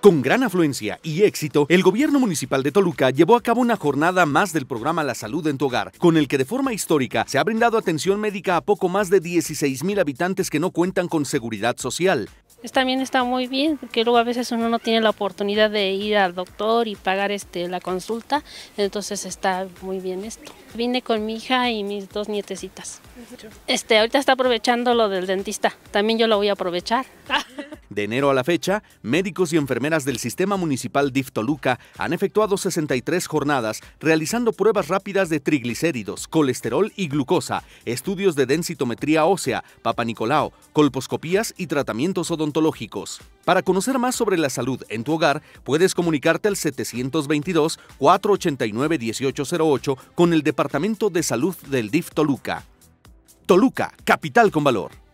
Con gran afluencia y éxito, el gobierno municipal de Toluca llevó a cabo una jornada más del programa La Salud en tu Hogar, con el que de forma histórica se ha brindado atención médica a poco más de 16 mil habitantes que no cuentan con seguridad social. También está muy bien, porque luego a veces uno no tiene la oportunidad de ir al doctor y pagar este, la consulta, entonces está muy bien esto. Vine con mi hija y mis dos nietecitas. Este, ahorita está aprovechando lo del dentista, también yo lo voy a aprovechar. De enero a la fecha, médicos y enfermeras del Sistema Municipal DIF Toluca han efectuado 63 jornadas realizando pruebas rápidas de triglicéridos, colesterol y glucosa, estudios de densitometría ósea, papanicolao, colposcopías y tratamientos odontológicos. Para conocer más sobre la salud en tu hogar, puedes comunicarte al 722-489-1808 con el Departamento de Salud del DIF Toluca. Toluca, capital con valor.